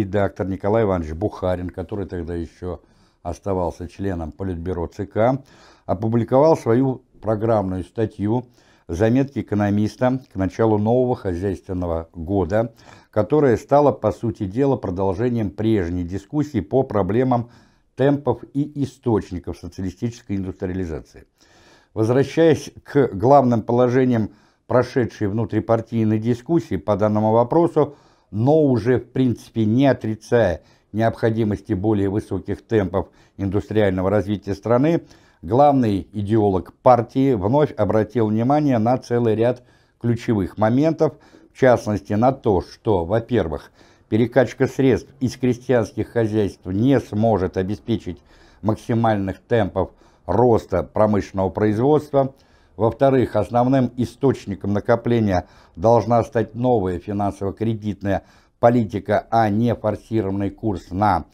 редактор Николай Иванович Бухарин, который тогда еще оставался членом Политбюро ЦК, опубликовал свою программную статью «Заметки экономиста» к началу нового хозяйственного года, которая стала, по сути дела, продолжением прежней дискуссии по проблемам темпов и источников социалистической индустриализации. Возвращаясь к главным положениям прошедшей внутрипартийной дискуссии по данному вопросу, но уже в принципе не отрицая необходимости более высоких темпов индустриального развития страны, главный идеолог партии вновь обратил внимание на целый ряд ключевых моментов, в частности на то, что, во-первых, перекачка средств из крестьянских хозяйств не сможет обеспечить максимальных темпов роста промышленного производства – во-вторых, основным источником накопления должна стать новая финансово-кредитная политика, а не форсированный курс на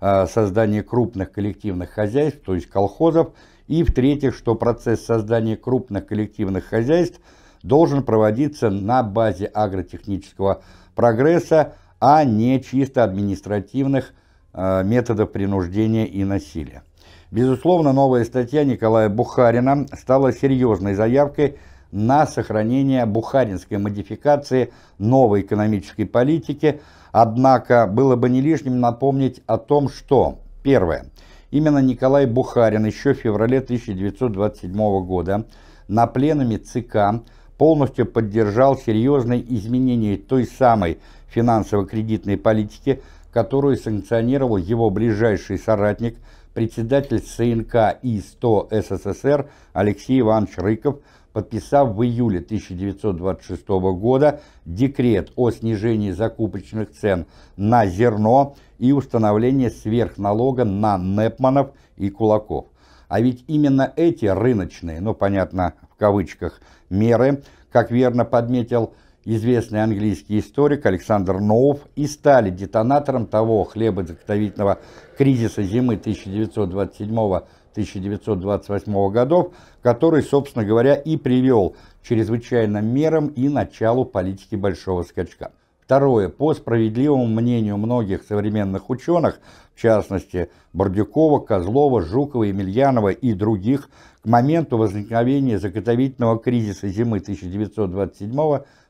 э, создание крупных коллективных хозяйств, то есть колхозов. И в-третьих, что процесс создания крупных коллективных хозяйств должен проводиться на базе агротехнического прогресса, а не чисто административных э, методов принуждения и насилия. Безусловно, новая статья Николая Бухарина стала серьезной заявкой на сохранение бухаринской модификации новой экономической политики, однако было бы не лишним напомнить о том, что, первое, именно Николай Бухарин еще в феврале 1927 года на пленуме ЦК полностью поддержал серьезные изменения той самой финансово-кредитной политики, которую санкционировал его ближайший соратник – председатель СНК И-100 СССР Алексей Иванович Рыков, подписав в июле 1926 года декрет о снижении закупочных цен на зерно и установлении сверхналога на Непманов и Кулаков. А ведь именно эти рыночные, ну понятно в кавычках, меры, как верно подметил известный английский историк Александр Ноуф и стали детонатором того хлебозаготовительного кризиса зимы 1927-1928 годов, который, собственно говоря, и привел к чрезвычайным мерам и началу политики большого скачка. Второе. По справедливому мнению многих современных ученых, в частности Бордюкова, Козлова, Жукова, Емельянова и других, к моменту возникновения заготовительного кризиса зимы 1927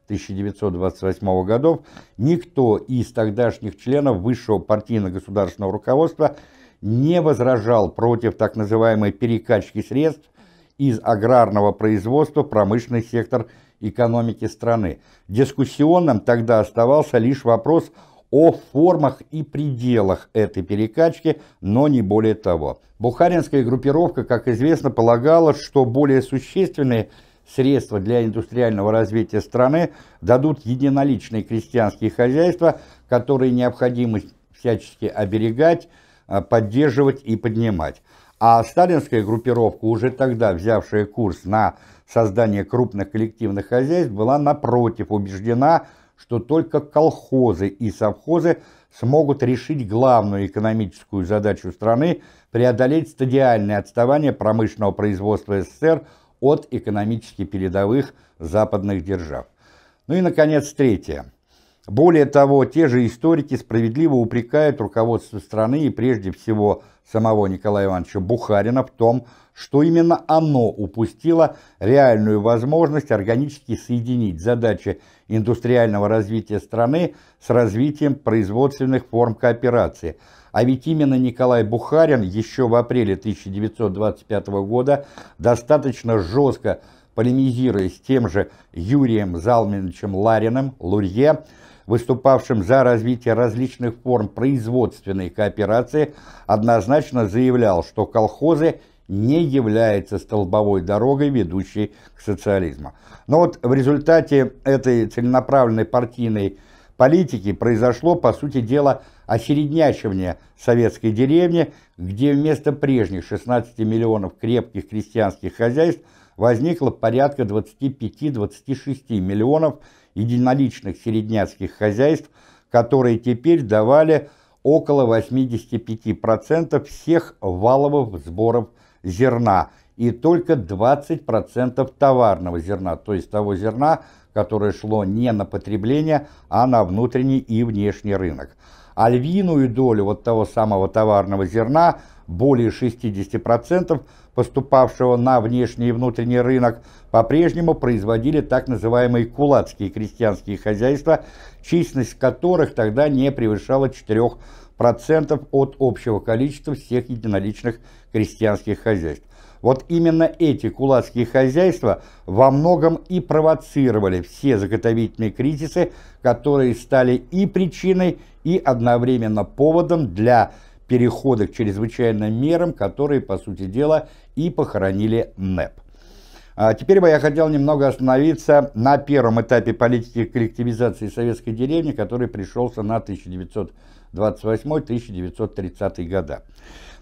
1928 годов, никто из тогдашних членов высшего партийно-государственного руководства не возражал против так называемой перекачки средств из аграрного производства в промышленный сектор экономики страны. Дискуссионным тогда оставался лишь вопрос о формах и пределах этой перекачки, но не более того. Бухаринская группировка, как известно, полагала, что более существенные – средства для индустриального развития страны дадут единоличные крестьянские хозяйства, которые необходимо всячески оберегать, а, поддерживать и поднимать. А сталинская группировка, уже тогда взявшая курс на создание крупных коллективных хозяйств, была напротив убеждена, что только колхозы и совхозы смогут решить главную экономическую задачу страны – преодолеть стадиальное отставание промышленного производства СССР от экономически передовых западных держав. Ну и, наконец, третье. Более того, те же историки справедливо упрекают руководство страны и прежде всего самого Николая Ивановича Бухарина в том, что именно оно упустило реальную возможность органически соединить задачи индустриального развития страны с развитием производственных форм кооперации – а ведь именно Николай Бухарин еще в апреле 1925 года достаточно жестко полемизируя с тем же Юрием Залминовичем Лариным, Лурье, выступавшим за развитие различных форм производственной кооперации, однозначно заявлял, что колхозы не являются столбовой дорогой, ведущей к социализму. Но вот в результате этой целенаправленной партийной политики произошло, по сути дела, осереднячивание советской деревни, где вместо прежних 16 миллионов крепких крестьянских хозяйств возникло порядка 25-26 миллионов единоличных середняцких хозяйств, которые теперь давали около 85% всех валовых сборов зерна и только 20% товарного зерна, то есть того зерна, которое шло не на потребление, а на внутренний и внешний рынок. А львиную долю вот того самого товарного зерна, более 60%, поступавшего на внешний и внутренний рынок, по-прежнему производили так называемые кулацкие крестьянские хозяйства, численность которых тогда не превышала 4% от общего количества всех единоличных крестьянских хозяйств. Вот именно эти кулацкие хозяйства во многом и провоцировали все заготовительные кризисы, которые стали и причиной, и одновременно поводом для перехода к чрезвычайным мерам, которые, по сути дела, и похоронили НЭП. А теперь бы я хотел немного остановиться на первом этапе политики коллективизации советской деревни, который пришелся на 1928-1930 годы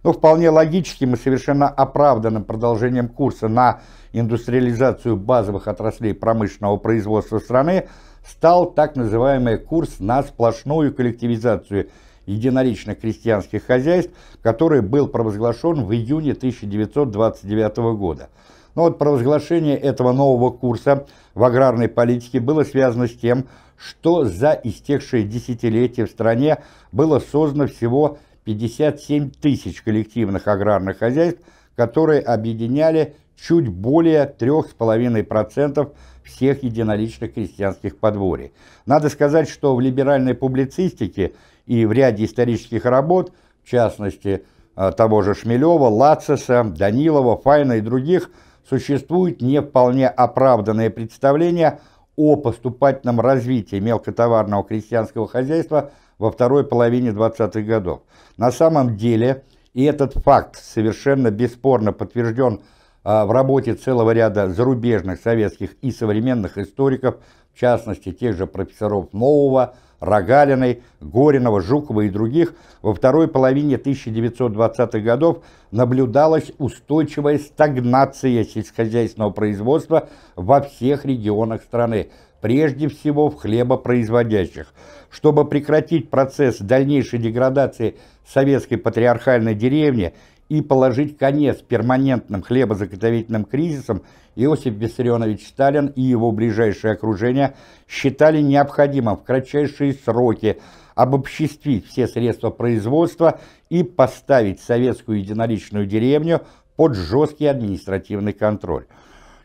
ну, вполне логическим и совершенно оправданным продолжением курса на индустриализацию базовых отраслей промышленного производства страны стал так называемый курс на сплошную коллективизацию единоличных крестьянских хозяйств, который был провозглашен в июне 1929 года. Но ну, вот провозглашение этого нового курса в аграрной политике было связано с тем, что за истекшие десятилетия в стране было создано всего 57 тысяч коллективных аграрных хозяйств, которые объединяли чуть более 3,5% всех единоличных крестьянских подворий. Надо сказать, что в либеральной публицистике и в ряде исторических работ, в частности э, того же Шмелева, Лацеса, Данилова, Файна и других, существует не вполне оправданное представление о поступательном развитии мелкотоварного крестьянского хозяйства – во второй половине 20-х годов. На самом деле, и этот факт совершенно бесспорно подтвержден а, в работе целого ряда зарубежных советских и современных историков, в частности тех же профессоров Нового, Рогалиной, Горинова, Жукова и других, во второй половине 1920-х годов наблюдалась устойчивая стагнация сельскохозяйственного производства во всех регионах страны – прежде всего в хлебопроизводящих. Чтобы прекратить процесс дальнейшей деградации советской патриархальной деревни и положить конец перманентным хлебозаготовительным кризисам, Иосиф Виссарионович Сталин и его ближайшее окружение считали необходимым в кратчайшие сроки обобществить все средства производства и поставить советскую единоличную деревню под жесткий административный контроль.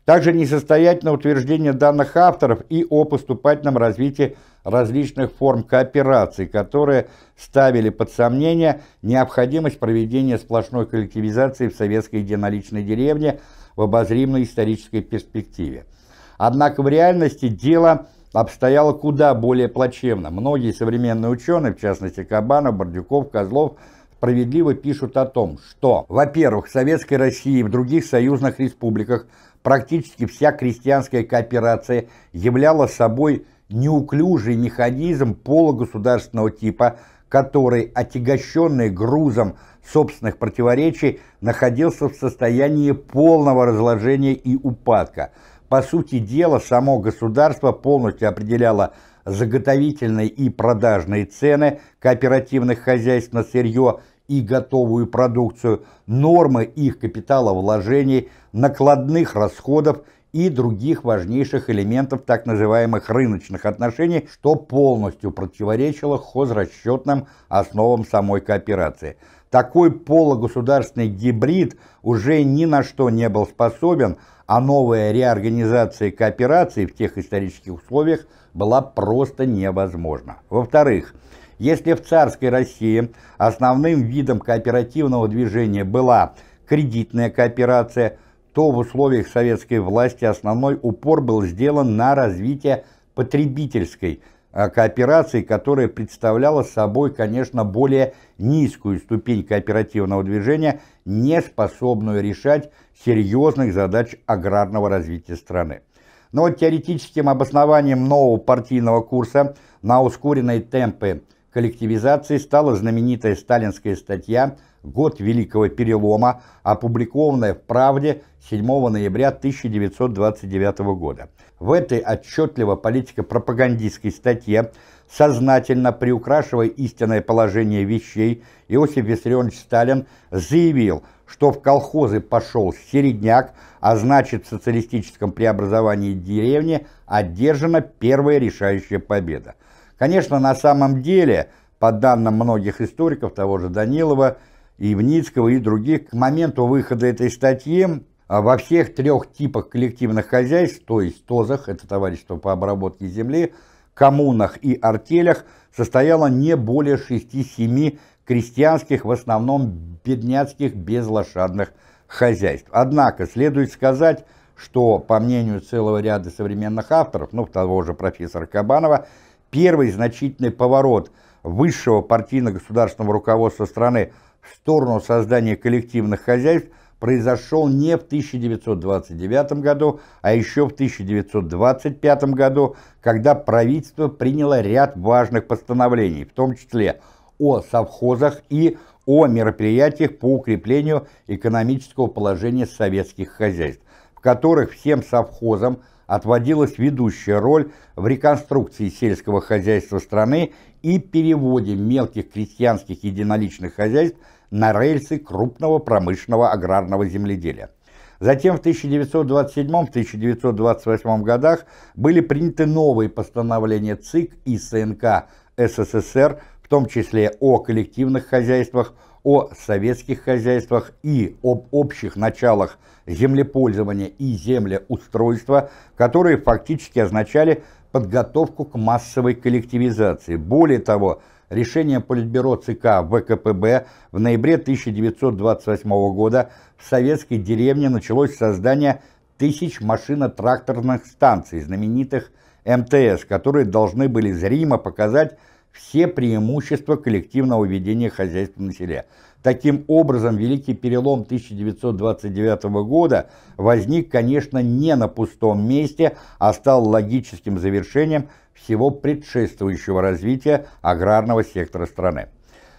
Также несостоятельно утверждение данных авторов и о поступательном развитии различных форм кооперации, которые ставили под сомнение необходимость проведения сплошной коллективизации в советской единоличной деревне в обозримой исторической перспективе. Однако в реальности дело обстояло куда более плачевно. Многие современные ученые, в частности Кабанов, Бордюков, Козлов, справедливо пишут о том, что, во-первых, в Советской России и в других союзных республиках – практически вся крестьянская кооперация являла собой неуклюжий механизм полугосударственного типа, который, отягощенный грузом собственных противоречий, находился в состоянии полного разложения и упадка. По сути дела, само государство полностью определяло заготовительные и продажные цены кооперативных хозяйств на сырье – и готовую продукцию, нормы их капиталовложений, накладных расходов и других важнейших элементов так называемых рыночных отношений, что полностью противоречило хозрасчетным основам самой кооперации. Такой полугосударственный гибрид уже ни на что не был способен, а новая реорганизация кооперации в тех исторических условиях была просто невозможна. Во-вторых, если в царской России основным видом кооперативного движения была кредитная кооперация, то в условиях советской власти основной упор был сделан на развитие потребительской а, кооперации, которая представляла собой, конечно, более низкую ступень кооперативного движения, не способную решать серьезных задач аграрного развития страны. Но теоретическим обоснованием нового партийного курса на ускоренные темпы коллективизации стала знаменитая сталинская статья «Год Великого Перелома», опубликованная в «Правде» 7 ноября 1929 года. В этой отчетливо политико-пропагандистской статье, сознательно приукрашивая истинное положение вещей, Иосиф Виссарионович Сталин заявил, что в колхозы пошел середняк, а значит в социалистическом преобразовании деревни одержана первая решающая победа. Конечно, на самом деле, по данным многих историков, того же Данилова, Ивницкого и других, к моменту выхода этой статьи а, во всех трех типах коллективных хозяйств, то есть ТОЗах, это товарищество по обработке земли, коммунах и артелях, состояло не более 6-7 крестьянских, в основном бедняцких, безлошадных хозяйств. Однако, следует сказать, что, по мнению целого ряда современных авторов, ну, того же профессора Кабанова, Первый значительный поворот высшего партийно-государственного руководства страны в сторону создания коллективных хозяйств произошел не в 1929 году, а еще в 1925 году, когда правительство приняло ряд важных постановлений, в том числе о совхозах и о мероприятиях по укреплению экономического положения советских хозяйств, в которых всем совхозам отводилась ведущая роль в реконструкции сельского хозяйства страны и переводе мелких крестьянских единоличных хозяйств на рельсы крупного промышленного аграрного земледелия. Затем в 1927-1928 годах были приняты новые постановления ЦИК и СНК СССР, в том числе о коллективных хозяйствах, о советских хозяйствах и об общих началах землепользования и землеустройства, которые фактически означали подготовку к массовой коллективизации. Более того, решение Политбюро ЦК ВКПБ в ноябре 1928 года в советской деревне началось создание тысяч машино-тракторных станций, знаменитых МТС, которые должны были зримо показать все преимущества коллективного ведения хозяйства на селе – Таким образом, великий перелом 1929 года возник, конечно, не на пустом месте, а стал логическим завершением всего предшествующего развития аграрного сектора страны.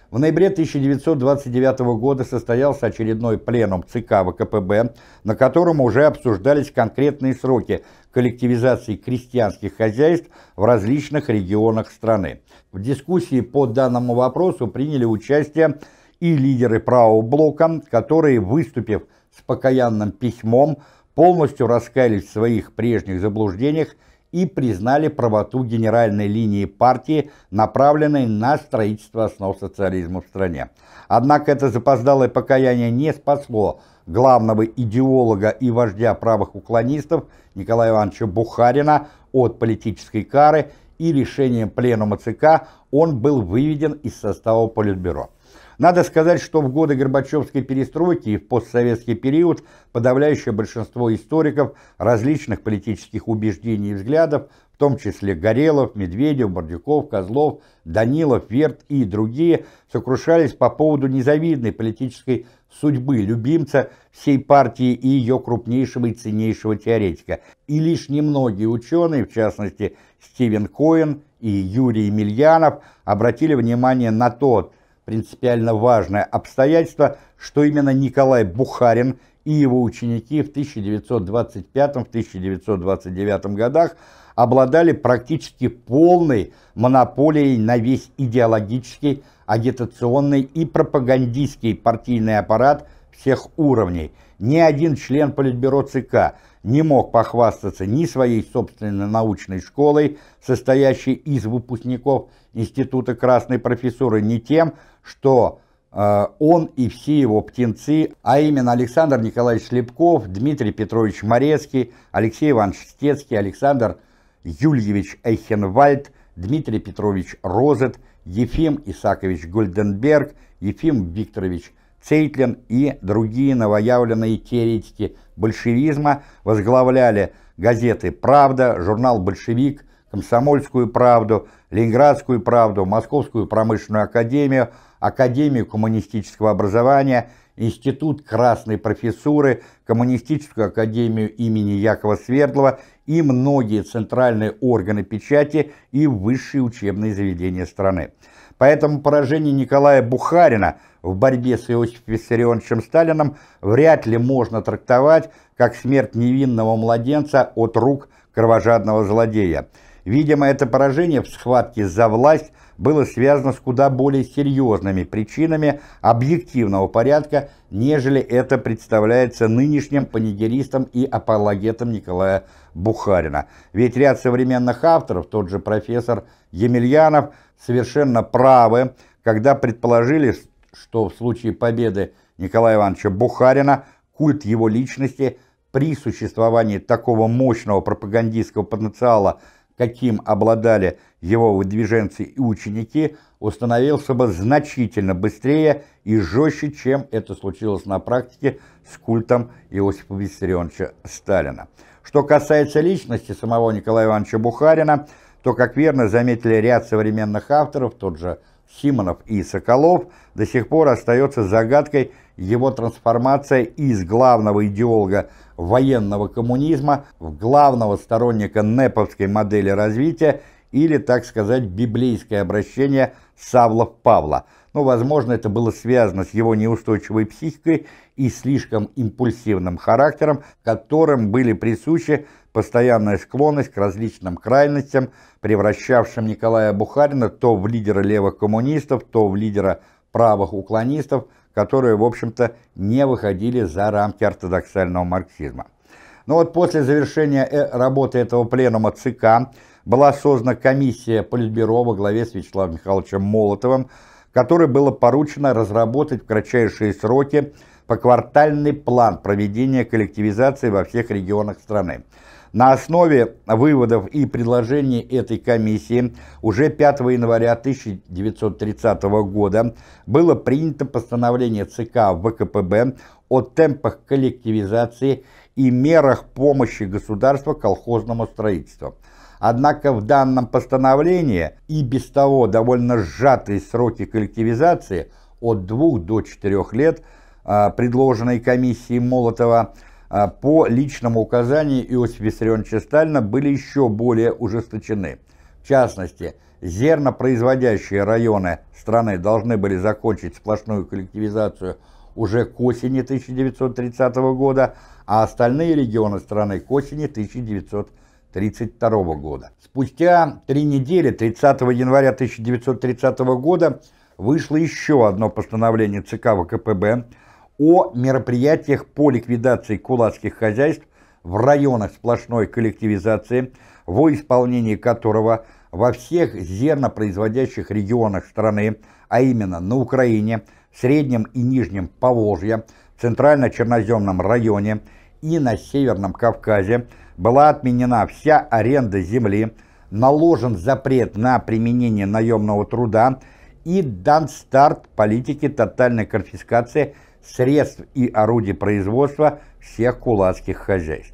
В ноябре 1929 года состоялся очередной пленум ЦК ВКПБ, на котором уже обсуждались конкретные сроки коллективизации крестьянских хозяйств в различных регионах страны. В дискуссии по данному вопросу приняли участие и лидеры правого блока, которые, выступив с покаянным письмом, полностью раскаялись в своих прежних заблуждениях и признали правоту генеральной линии партии, направленной на строительство основ социализма в стране. Однако это запоздалое покаяние не спасло главного идеолога и вождя правых уклонистов Николая Ивановича Бухарина от политической кары и решением пленума ЦК он был выведен из состава Политбюро. Надо сказать, что в годы Горбачевской перестройки и в постсоветский период подавляющее большинство историков различных политических убеждений и взглядов, в том числе Горелов, Медведев, Бордюков, Козлов, Данилов, Верт и другие, сокрушались по поводу незавидной политической судьбы любимца всей партии и ее крупнейшего и ценнейшего теоретика. И лишь немногие ученые, в частности Стивен Коэн и Юрий Емельянов, обратили внимание на тот – принципиально важное обстоятельство, что именно Николай Бухарин и его ученики в 1925-1929 годах обладали практически полной монополией на весь идеологический, агитационный и пропагандистский партийный аппарат всех уровней. Ни один член Политбюро ЦК не мог похвастаться ни своей собственной научной школой, состоящей из выпускников Института Красной Профессуры, ни тем, что э, он и все его птенцы, а именно Александр Николаевич Шлепков, Дмитрий Петрович Морецкий, Алексей Иванович Стецкий, Александр Юльевич Эйхенвальд, Дмитрий Петрович Розет, Ефим Исакович Гольденберг, Ефим Викторович Цейтлин и другие новоявленные теоретики большевизма возглавляли газеты «Правда», журнал «Большевик», «Комсомольскую правду», «Ленинградскую правду», «Московскую промышленную академию», «Академию коммунистического образования», Институт Красной Профессуры, Коммунистическую Академию имени Якова Свердлова и многие центральные органы печати и высшие учебные заведения страны. Поэтому поражение Николая Бухарина в борьбе с Иосифом Виссарионовичем Сталиным вряд ли можно трактовать как смерть невинного младенца от рук кровожадного злодея. Видимо, это поражение в схватке за власть было связано с куда более серьезными причинами объективного порядка, нежели это представляется нынешним панигеристам и апологетом Николая Бухарина. Ведь ряд современных авторов, тот же профессор Емельянов, совершенно правы, когда предположили, что в случае победы Николая Ивановича Бухарина культ его личности при существовании такого мощного пропагандистского потенциала – каким обладали его выдвиженцы и ученики, установился бы значительно быстрее и жестче, чем это случилось на практике с культом Иосифа Виссарионовича Сталина. Что касается личности самого Николая Ивановича Бухарина, то, как верно заметили ряд современных авторов, тот же Симонов и Соколов, до сих пор остается загадкой его трансформация из главного идеолога военного коммунизма в главного сторонника неповской модели развития или, так сказать, библейское обращение Савлов-Павла. Но, возможно, это было связано с его неустойчивой психикой и слишком импульсивным характером, которым были присущи постоянная склонность к различным крайностям, превращавшим Николая Бухарина то в лидера левых коммунистов, то в лидера правых уклонистов – которые, в общем-то, не выходили за рамки ортодоксального марксизма. Но ну вот после завершения э, работы этого пленума ЦК была создана комиссия Политбюро во главе с Вячеславом Михайловичем Молотовым, которой было поручено разработать в кратчайшие сроки поквартальный план проведения коллективизации во всех регионах страны. На основе выводов и предложений этой комиссии уже 5 января 1930 года было принято постановление ЦК ВКПБ о темпах коллективизации и мерах помощи государства колхозному строительству. Однако в данном постановлении и без того довольно сжатые сроки коллективизации от 2 до 4 лет, а, предложенные комиссией Молотова, а по личному указанию Иосифа Виссарионовича Сталина были еще более ужесточены. В частности, зернопроизводящие районы страны должны были закончить сплошную коллективизацию уже к осени 1930 года, а остальные регионы страны к осени 1932 года. Спустя три недели, 30 января 1930 года, вышло еще одно постановление ЦК ВКПБ, о мероприятиях по ликвидации кулацких хозяйств в районах сплошной коллективизации, во исполнении которого во всех зернопроизводящих регионах страны, а именно на Украине, Среднем и Нижнем Поволжье, Центрально-Черноземном районе и на Северном Кавказе была отменена вся аренда земли, наложен запрет на применение наемного труда и дан старт политике тотальной конфискации средств и орудий производства всех кулацких хозяйств.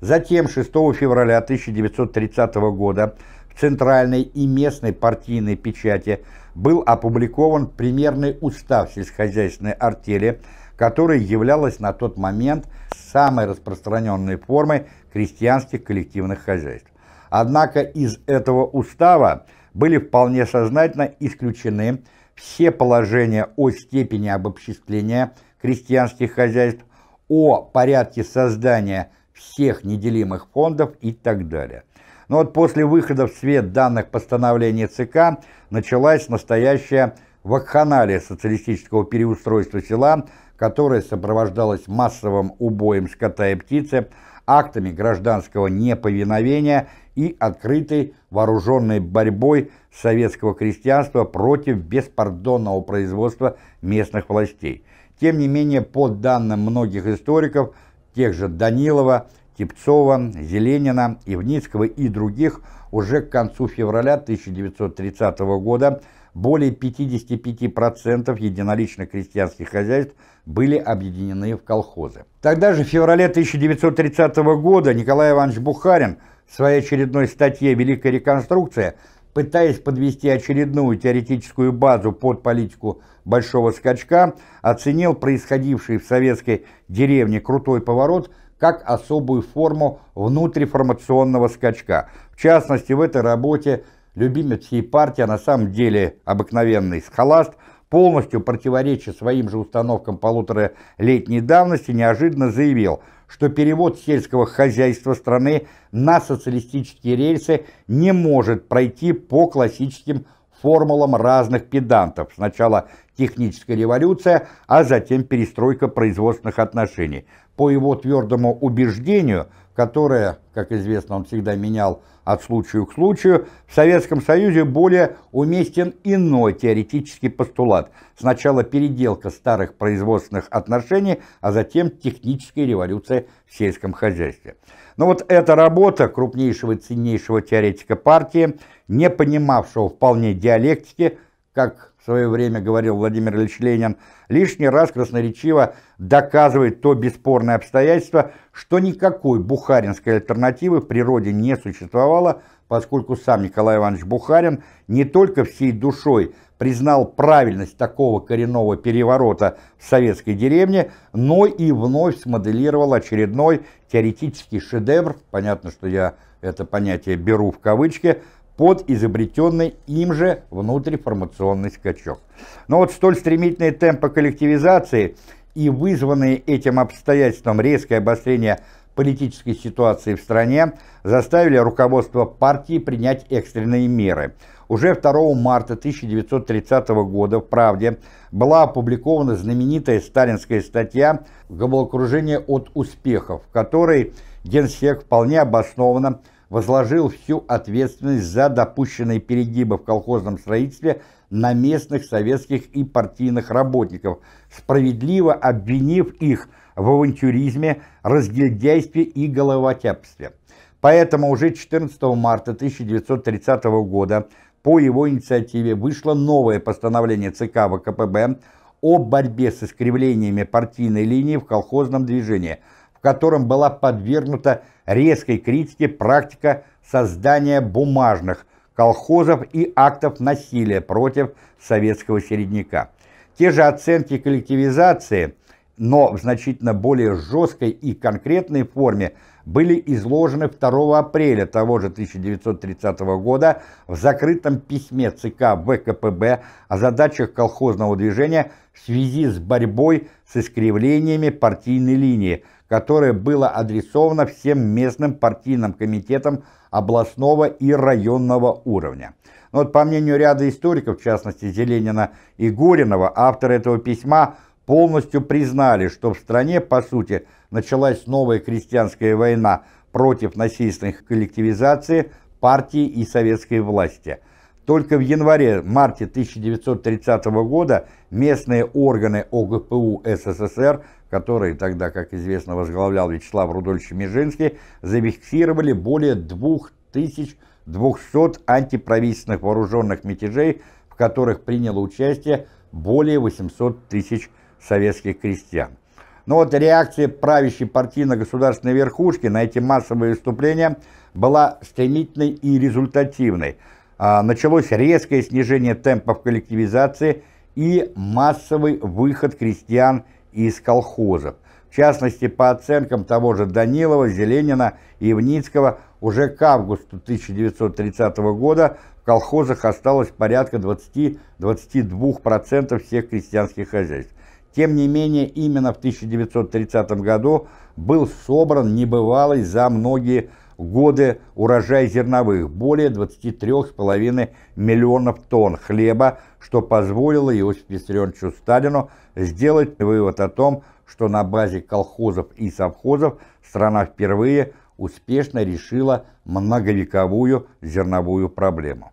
Затем 6 февраля 1930 года в центральной и местной партийной печати был опубликован примерный устав сельскохозяйственной артели, который являлась на тот момент самой распространенной формой крестьянских коллективных хозяйств. Однако из этого устава были вполне сознательно исключены все положения о степени обобществления крестьянских хозяйств, о порядке создания всех неделимых фондов и так далее. Но вот после выхода в свет данных постановлений ЦК началась настоящая вакханалия социалистического переустройства села, которая сопровождалась массовым убоем скота и птицы, актами гражданского неповиновения и открытой вооруженной борьбой советского крестьянства против беспардонного производства местных властей. Тем не менее, по данным многих историков, тех же Данилова, Типцова, Зеленина, Ивницкого и других, уже к концу февраля 1930 года более 55% единоличных крестьянских хозяйств были объединены в колхозы. Тогда же, в феврале 1930 года, Николай Иванович Бухарин в своей очередной статье «Великая реконструкция» пытаясь подвести очередную теоретическую базу под политику большого скачка, оценил происходивший в советской деревне крутой поворот как особую форму внутриформационного скачка. В частности, в этой работе любимец ей партии, а на самом деле обыкновенный схоласт – полностью противореча своим же установкам полуторалетней давности, неожиданно заявил, что перевод сельского хозяйства страны на социалистические рельсы не может пройти по классическим формулам разных педантов. Сначала техническая революция, а затем перестройка производственных отношений. По его твердому убеждению – которое, как известно, он всегда менял от случая к случаю, в Советском Союзе более уместен иной теоретический постулат. Сначала переделка старых производственных отношений, а затем техническая революция в сельском хозяйстве. Но вот эта работа крупнейшего и ценнейшего теоретика партии, не понимавшего вполне диалектики, как свое время говорил Владимир Ильич Ленин, лишний раз красноречиво доказывает то бесспорное обстоятельство, что никакой бухаринской альтернативы в природе не существовало, поскольку сам Николай Иванович Бухарин не только всей душой признал правильность такого коренного переворота в советской деревне, но и вновь смоделировал очередной теоретический шедевр, понятно, что я это понятие беру в кавычки, под изобретенный им же внутриформационный скачок. Но вот столь стремительные темпы коллективизации и вызванные этим обстоятельством резкое обострение политической ситуации в стране заставили руководство партии принять экстренные меры. Уже 2 марта 1930 года в «Правде» была опубликована знаменитая сталинская статья «Головокружение от успехов», в которой Генсек вполне обоснованно возложил всю ответственность за допущенные перегибы в колхозном строительстве на местных советских и партийных работников, справедливо обвинив их в авантюризме, разгильдяйстве и головотяпстве. Поэтому уже 14 марта 1930 года по его инициативе вышло новое постановление ЦК ВКПБ о борьбе с искривлениями партийной линии в колхозном движении, в котором была подвергнута резкой критике практика создания бумажных колхозов и актов насилия против советского середняка. Те же оценки коллективизации, но в значительно более жесткой и конкретной форме, были изложены 2 апреля того же 1930 года в закрытом письме ЦК ВКПБ о задачах колхозного движения в связи с борьбой с искривлениями партийной линии – которое было адресовано всем местным партийным комитетам областного и районного уровня. Но вот по мнению ряда историков, в частности Зеленина и Горинова, авторы этого письма полностью признали, что в стране, по сути, началась новая крестьянская война против насильственной коллективизации партии и советской власти. Только в январе-марте 1930 года местные органы ОГПУ СССР которые тогда, как известно, возглавлял Вячеслав Рудольевич Межинский, зафиксировали более 2200 антиправительственных вооруженных мятежей, в которых приняло участие более 800 тысяч советских крестьян. Но вот реакция правящей партийно-государственной верхушки на эти массовые выступления была стремительной и результативной. А, началось резкое снижение темпов коллективизации и массовый выход крестьян из колхозов. В частности, по оценкам того же Данилова, Зеленина и Евницкого, уже к августу 1930 года в колхозах осталось порядка 20-22% всех крестьянских хозяйств. Тем не менее, именно в 1930 году был собран небывалый за многие годы урожай зерновых – более 23,5 миллионов тонн хлеба, что позволило Иосифу Виссарионовичу Сталину сделать вывод о том, что на базе колхозов и совхозов страна впервые успешно решила многовековую зерновую проблему.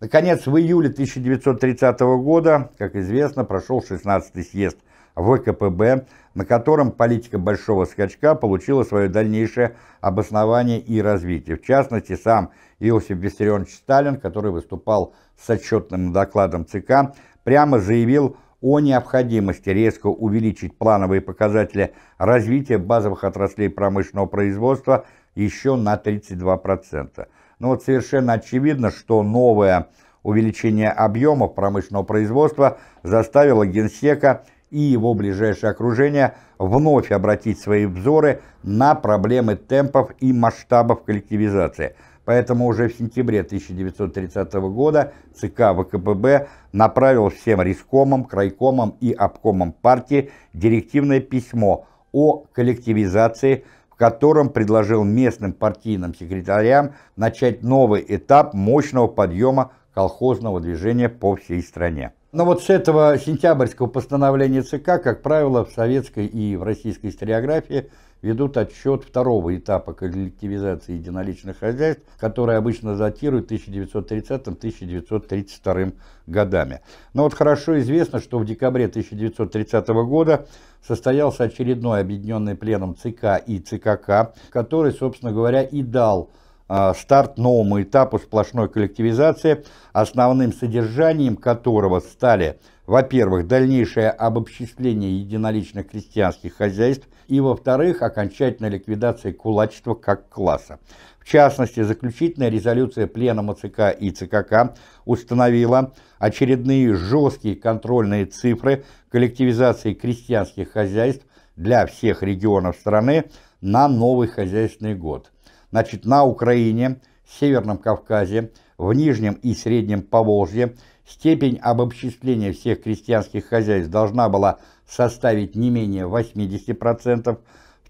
Наконец, в июле 1930 года, как известно, прошел 16-й съезд ВКПБ, на котором политика большого скачка получила свое дальнейшее обоснование и развитие. В частности, сам Иосиф Виссарионович Сталин, который выступал с отчетным докладом ЦК, прямо заявил о необходимости резко увеличить плановые показатели развития базовых отраслей промышленного производства еще на 32%. Но ну вот совершенно очевидно, что новое увеличение объемов промышленного производства заставило Генсека и его ближайшее окружение вновь обратить свои взоры на проблемы темпов и масштабов коллективизации. Поэтому уже в сентябре 1930 года ЦК ВКПБ направил всем рискомам, крайкомам и обкомам партии директивное письмо о коллективизации, в котором предложил местным партийным секретарям начать новый этап мощного подъема колхозного движения по всей стране. Но вот с этого сентябрьского постановления ЦК, как правило, в советской и в российской историографии ведут отсчет второго этапа коллективизации единоличных хозяйств, который обычно датируют 1930-1932 годами. Но вот хорошо известно, что в декабре 1930 года состоялся очередной объединенный пленум ЦК и ЦКК, который, собственно говоря, и дал а, старт новому этапу сплошной коллективизации, основным содержанием которого стали, во-первых, дальнейшее обобществление единоличных крестьянских хозяйств и, во-вторых, окончательная ликвидация кулачества как класса. В частности, заключительная резолюция Пленума ЦК и ЦКК установила очередные жесткие контрольные цифры коллективизации крестьянских хозяйств для всех регионов страны на новый хозяйственный год – Значит, на Украине, в Северном Кавказе, в Нижнем и Среднем Поволжье степень обобщисления всех крестьянских хозяйств должна была составить не менее 80%,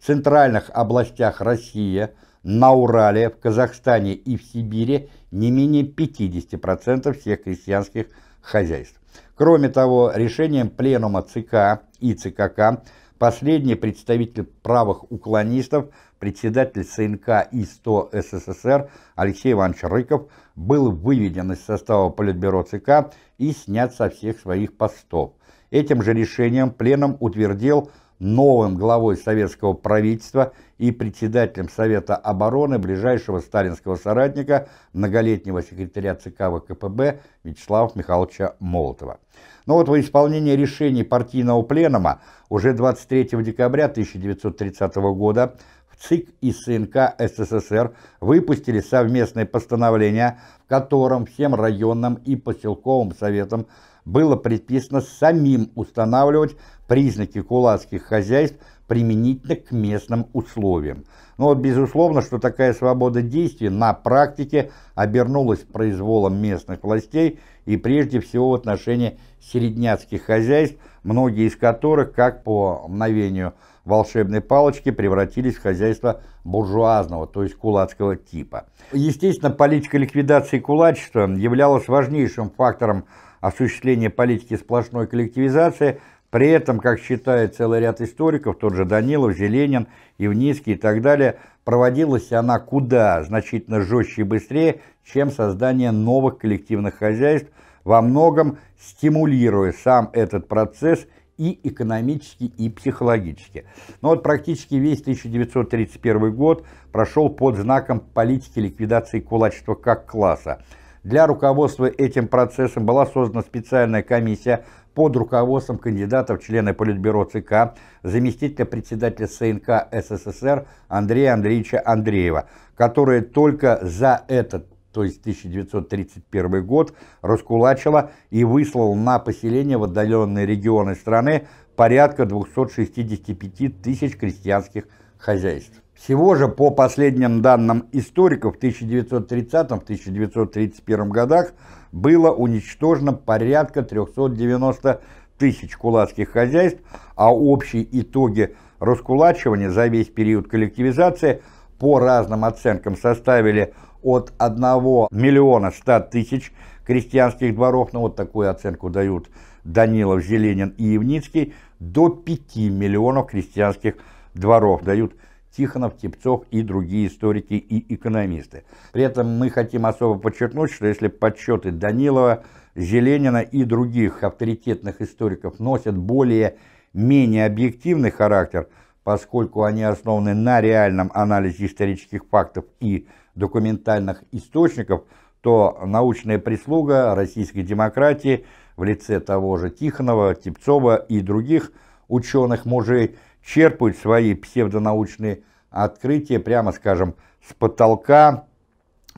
в центральных областях России, на Урале, в Казахстане и в Сибири не менее 50% всех крестьянских хозяйств. Кроме того, решением Пленума ЦК и ЦКК последний представитель правых уклонистов – председатель СНК И-100 СССР Алексей Иванович Рыков был выведен из состава Политбюро ЦК и снят со всех своих постов. Этим же решением пленум утвердил новым главой советского правительства и председателем Совета обороны ближайшего сталинского соратника, многолетнего секретаря ЦК ВКПБ Вячеслава Михайловича Молотова. Но ну вот во исполнение решений партийного пленума уже 23 декабря 1930 года ЦИК и СНК СССР выпустили совместное постановление, в котором всем районным и поселковым советам было предписано самим устанавливать признаки кулацких хозяйств применительно к местным условиям. Но ну вот безусловно, что такая свобода действий на практике обернулась произволом местных властей – и прежде всего в отношении середняцких хозяйств, многие из которых, как по мгновению волшебной палочки, превратились в хозяйство буржуазного, то есть кулацкого типа. Естественно, политика ликвидации кулачества являлась важнейшим фактором осуществления политики сплошной коллективизации, при этом, как считает целый ряд историков, тот же Данилов, Зеленин, Ивницкий и так далее, проводилась она куда значительно жестче и быстрее, чем создание новых коллективных хозяйств, во многом стимулируя сам этот процесс и экономически, и психологически. Но вот практически весь 1931 год прошел под знаком политики ликвидации кулачества как класса. Для руководства этим процессом была создана специальная комиссия под руководством кандидатов в члены Политбюро ЦК, заместителя председателя СНК СССР Андрея Андреевича Андреева, которые только за этот то есть 1931 год, раскулачила и выслал на поселение в отдаленные регионы страны порядка 265 тысяч крестьянских хозяйств. Всего же, по последним данным историков, в 1930-1931 годах было уничтожено порядка 390 тысяч кулацких хозяйств, а общие итоги раскулачивания за весь период коллективизации по разным оценкам составили – от 1 миллиона 100 тысяч крестьянских дворов, ну вот такую оценку дают Данилов, Зеленин и Евницкий, до 5 миллионов крестьянских дворов дают Тихонов, Типцов и другие историки и экономисты. При этом мы хотим особо подчеркнуть, что если подсчеты Данилова, Зеленина и других авторитетных историков носят более-менее объективный характер, поскольку они основаны на реальном анализе исторических фактов и документальных источников, то научная прислуга российской демократии в лице того же Тихонова, Типцова и других ученых-мужей черпают свои псевдонаучные открытия, прямо скажем, с потолка,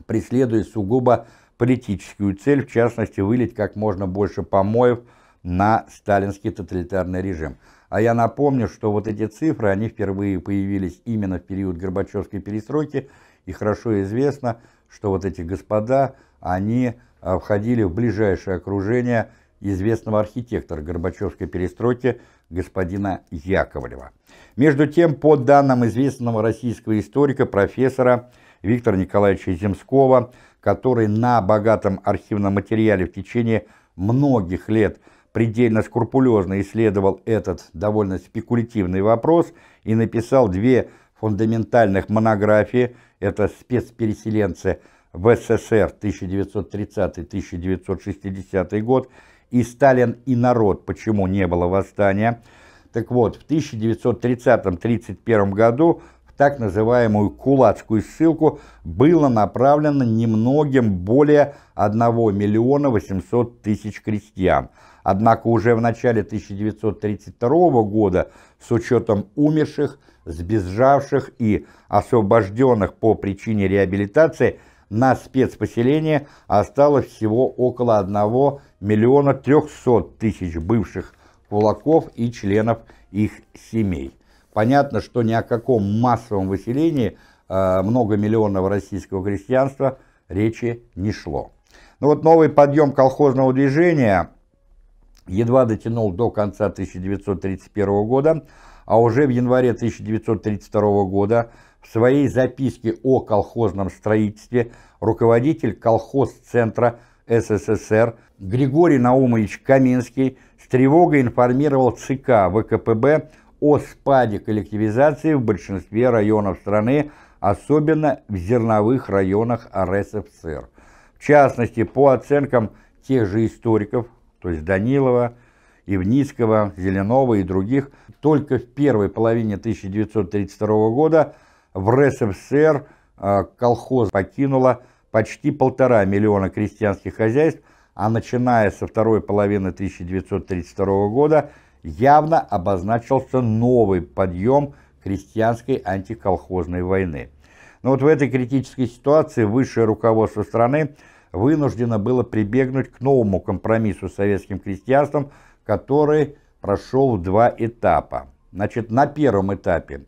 преследуя сугубо политическую цель, в частности, вылить как можно больше помоев на сталинский тоталитарный режим. А я напомню, что вот эти цифры, они впервые появились именно в период Горбачевской перестройки – и хорошо известно, что вот эти господа, они а, входили в ближайшее окружение известного архитектора Горбачевской перестройки господина Яковлева. Между тем, по данным известного российского историка, профессора Виктора Николаевича Земского, который на богатом архивном материале в течение многих лет предельно скрупулезно исследовал этот довольно спекулятивный вопрос и написал две фундаментальных монографии – это спецпереселенцы в СССР 1930-1960 год, и «Сталин и народ. Почему не было восстания?». Так вот, в 1930-31 году в так называемую кулацкую ссылку было направлено немногим более 1 миллиона 800 тысяч крестьян, Однако уже в начале 1932 года с учетом умерших, сбежавших и освобожденных по причине реабилитации на спецпоселение осталось всего около 1 миллиона 300 тысяч бывших кулаков и членов их семей. Понятно, что ни о каком массовом выселении э, многомиллионного российского крестьянства речи не шло. Но ну вот новый подъем колхозного движения едва дотянул до конца 1931 года, а уже в январе 1932 года в своей записке о колхозном строительстве руководитель колхоз-центра СССР Григорий Наумович Каминский с тревогой информировал ЦК ВКПБ о спаде коллективизации в большинстве районов страны, особенно в зерновых районах РСФСР. В частности, по оценкам тех же историков, то есть Данилова, Ивницкого, Зеленова и других, только в первой половине 1932 года в РСФСР а, колхоз покинуло почти полтора миллиона крестьянских хозяйств, а начиная со второй половины 1932 года явно обозначился новый подъем крестьянской антиколхозной войны. Но вот в этой критической ситуации высшее руководство страны вынуждено было прибегнуть к новому компромиссу с советским крестьянством, который прошел в два этапа. Значит, на первом этапе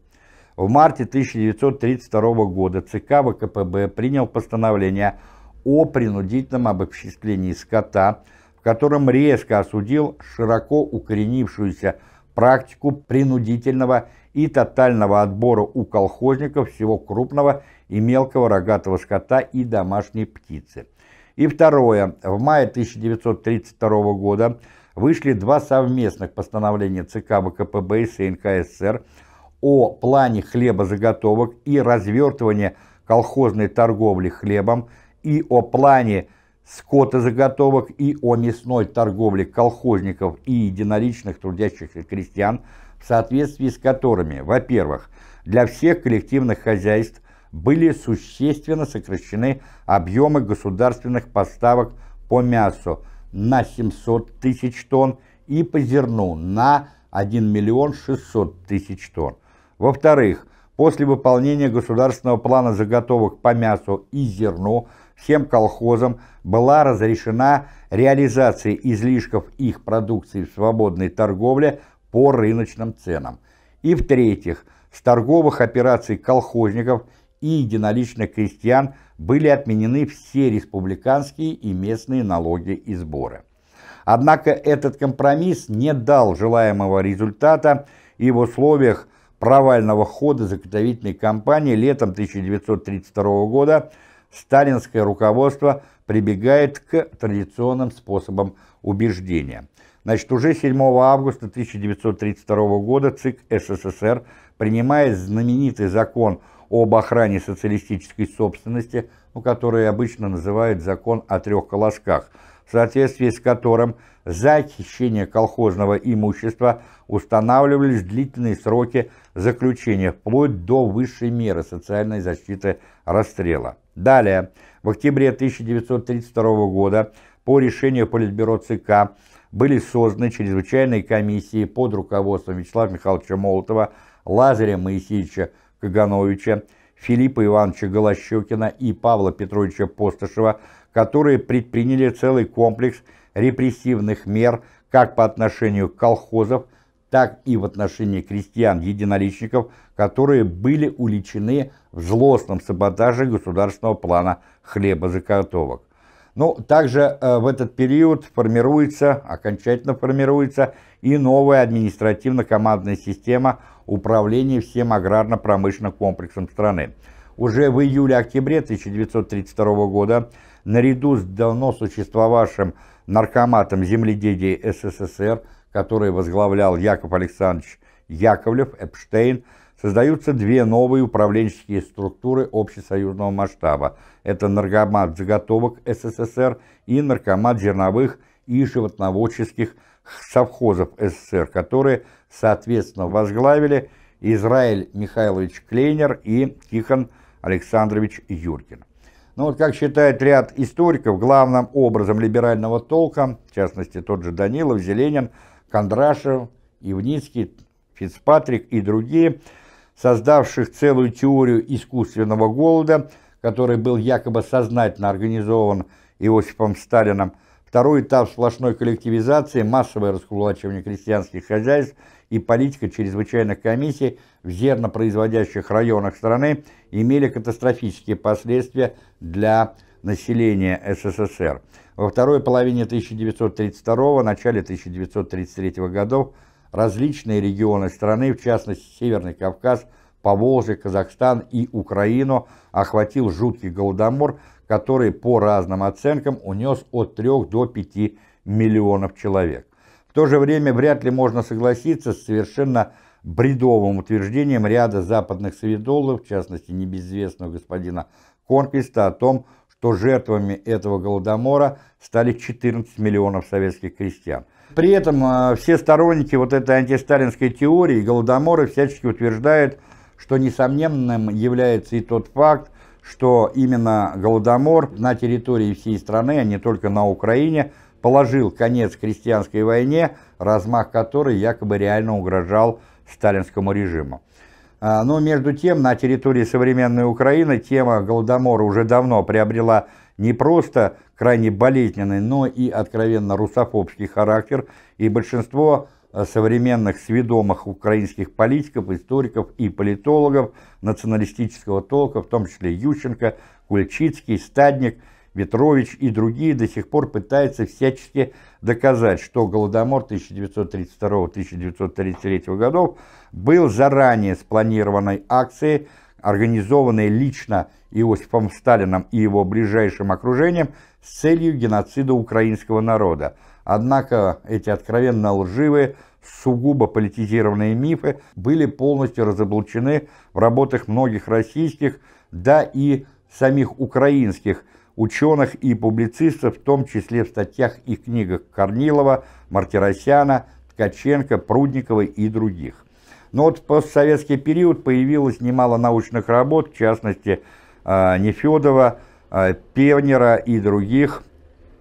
в марте 1932 года ЦК ВКПБ принял постановление о принудительном обобществлении скота, в котором резко осудил широко укоренившуюся практику принудительного и тотального отбора у колхозников всего крупного и мелкого рогатого скота и домашней птицы – и второе. В мае 1932 года вышли два совместных постановления ЦК ВКПБ и СНКСР о плане хлебозаготовок и развертывания колхозной торговли хлебом и о плане скотозаготовок и о мясной торговле колхозников и единоличных трудящихся крестьян, в соответствии с которыми, во-первых, для всех коллективных хозяйств были существенно сокращены объемы государственных поставок по мясу на 700 тысяч тонн и по зерну на 1 миллион 600 тысяч тонн. Во-вторых, после выполнения государственного плана заготовок по мясу и зерну всем колхозам была разрешена реализация излишков их продукции в свободной торговле по рыночным ценам. И в-третьих, с торговых операций колхозников – и единоличных крестьян были отменены все республиканские и местные налоги и сборы. Однако этот компромисс не дал желаемого результата и в условиях провального хода заготовительной кампании летом 1932 года сталинское руководство прибегает к традиционным способам убеждения. Значит, уже 7 августа 1932 года ЦИК СССР принимает знаменитый закон об охране социалистической собственности, ну, который обычно называют закон о трех колосках, в соответствии с которым за очищение колхозного имущества устанавливались длительные сроки заключения, вплоть до высшей меры социальной защиты расстрела. Далее, в октябре 1932 года по решению Политбюро ЦК были созданы чрезвычайные комиссии под руководством Вячеслава Михайловича Молотова, Лазаря Моисеевича Кагановича, Филиппа Ивановича Голощекина и Павла Петровича Постышева, которые предприняли целый комплекс репрессивных мер как по отношению к колхозов, так и в отношении крестьян-единоличников, которые были уличены в злостном саботаже государственного плана хлебозаготовок. Но ну, также э, в этот период формируется, окончательно формируется и новая административно-командная система управления всем аграрно-промышленным комплексом страны. Уже в июле-октябре 1932 года наряду с давно существовавшим наркоматом земледелия СССР, который возглавлял Яков Александрович Яковлев, Эпштейн, создаются две новые управленческие структуры общесоюзного масштаба. Это наркомат заготовок СССР и наркомат зерновых и животноводческих совхозов СССР, которые соответственно, возглавили Израиль Михайлович Клейнер и Тихон Александрович Юркин. Но ну, вот как считает ряд историков, главным образом либерального толка, в частности тот же Данилов, Зеленин, Кондрашев, Ивницкий, Фицпатрик и другие, создавших целую теорию искусственного голода, который был якобы сознательно организован Иосифом Сталином, Второй этап сплошной коллективизации, массовое раскулачивание крестьянских хозяйств и политика чрезвычайных комиссий в зернопроизводящих районах страны имели катастрофические последствия для населения СССР. Во второй половине 1932 го начале 1933 -го годов различные регионы страны, в частности Северный Кавказ, Поволжье, Казахстан и Украину, охватил жуткий голодомор, который по разным оценкам унес от 3 до 5 миллионов человек. В то же время вряд ли можно согласиться с совершенно бредовым утверждением ряда западных свидолов, в частности небезвестного господина Конквиста, о том, что жертвами этого голодомора стали 14 миллионов советских крестьян. При этом э, все сторонники вот этой антисталинской теории голодомора всячески утверждают, что несомненным является и тот факт, что именно Голодомор на территории всей страны, а не только на Украине, положил конец крестьянской войне, размах которой якобы реально угрожал сталинскому режиму. А, но между тем на территории современной Украины тема Голодомора уже давно приобрела не просто крайне болезненный, но и откровенно русофобский характер, и большинство Э, современных сведомых украинских политиков, историков и политологов националистического толка, в том числе Ющенко, Кульчицкий, Стадник, Ветрович и другие до сих пор пытаются всячески доказать, что Голодомор 1932-1933 годов был заранее спланированной акцией, организованной лично Иосифом Сталином и его ближайшим окружением с целью геноцида украинского народа – Однако эти откровенно лживые, сугубо политизированные мифы были полностью разоблачены в работах многих российских, да и самих украинских ученых и публицистов, в том числе в статьях и книгах Корнилова, Мартиросяна, Ткаченко, Прудникова и других. Но вот в постсоветский период появилось немало научных работ, в частности э, Нефедова, э, Певнера и других,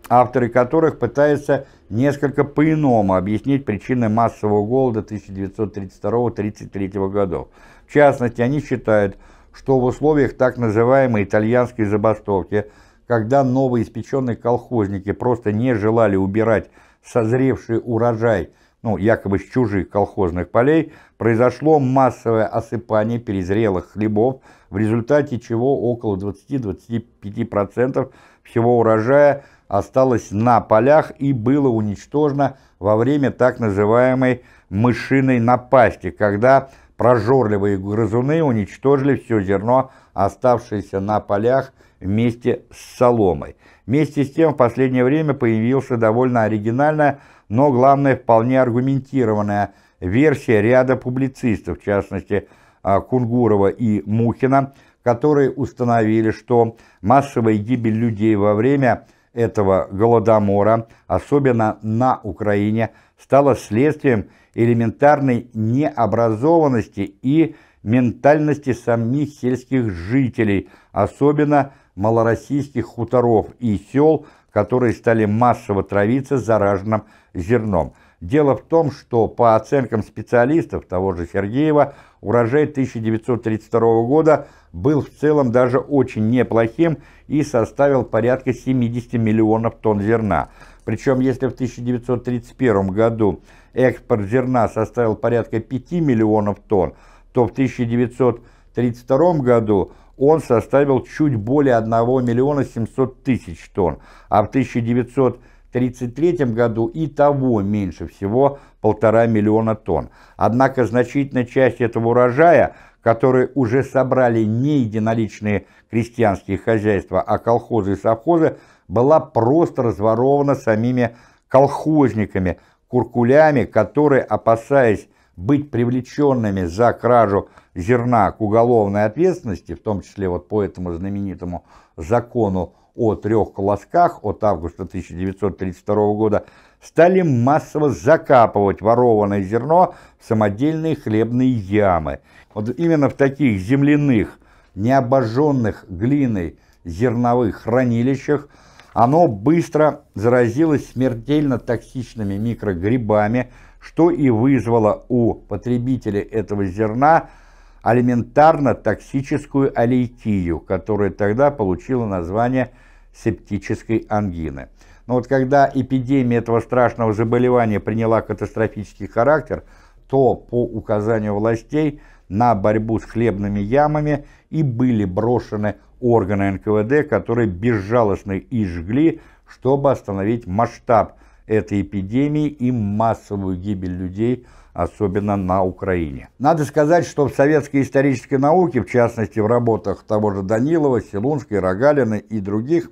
авторы которых пытаются несколько по-иному объяснить причины массового голода 1932 33 годов. В частности, они считают, что в условиях так называемой итальянской забастовки, когда новоиспеченные колхозники просто не желали убирать созревший урожай, ну, якобы с чужих колхозных полей, произошло массовое осыпание перезрелых хлебов, в результате чего около 20-25% всего урожая – осталось на полях и было уничтожено во время так называемой «мышиной напасти», когда прожорливые грызуны уничтожили все зерно, оставшееся на полях вместе с соломой. Вместе с тем в последнее время появился довольно оригинальная, но главное вполне аргументированная версия ряда публицистов, в частности а, Кунгурова и Мухина, которые установили, что массовая гибель людей во время этого голодомора, особенно на Украине, стало следствием элементарной необразованности и ментальности самих сельских жителей, особенно малороссийских хуторов и сел, которые стали массово травиться зараженным зерном. Дело в том, что по оценкам специалистов того же Сергеева, урожай 1932 года был в целом даже очень неплохим и составил порядка 70 миллионов тонн зерна. Причем, если в 1931 году экспорт зерна составил порядка 5 миллионов тонн, то в 1932 году он составил чуть более 1 миллиона 700 тысяч тонн, а в 1931 1933 году и того меньше всего полтора миллиона тонн. Однако значительная часть этого урожая, который уже собрали не единоличные крестьянские хозяйства, а колхозы и совхозы, была просто разворована самими колхозниками, куркулями, которые, опасаясь быть привлеченными за кражу зерна к уголовной ответственности, в том числе вот по этому знаменитому закону о трех колосках от августа 1932 года стали массово закапывать ворованное зерно в самодельные хлебные ямы. Вот именно в таких земляных, необожженных глиной зерновых хранилищах оно быстро заразилось смертельно токсичными микрогрибами, что и вызвало у потребителей этого зерна – алиментарно-токсическую алейкию, которая тогда получила название септической ангины. Но вот когда эпидемия этого страшного заболевания приняла катастрофический характер, то по указанию властей на борьбу с хлебными ямами и были брошены органы НКВД, которые безжалостно изжгли, чтобы остановить масштаб этой эпидемии и массовую гибель людей – особенно на Украине. Надо сказать, что в советской исторической науке, в частности в работах того же Данилова, Селунской, Рогалина и других,